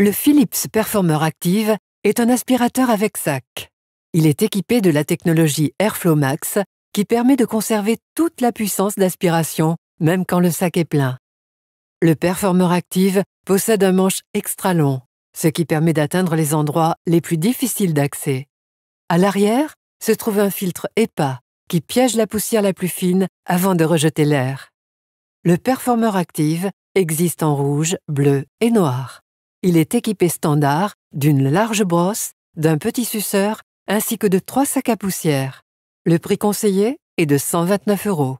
Le Philips Performer Active est un aspirateur avec sac. Il est équipé de la technologie Airflow Max qui permet de conserver toute la puissance d'aspiration, même quand le sac est plein. Le Performer Active possède un manche extra long, ce qui permet d'atteindre les endroits les plus difficiles d'accès. À l'arrière se trouve un filtre EPA qui piège la poussière la plus fine avant de rejeter l'air. Le Performer Active existe en rouge, bleu et noir. Il est équipé standard d'une large brosse, d'un petit suceur ainsi que de trois sacs à poussière. Le prix conseillé est de 129 euros.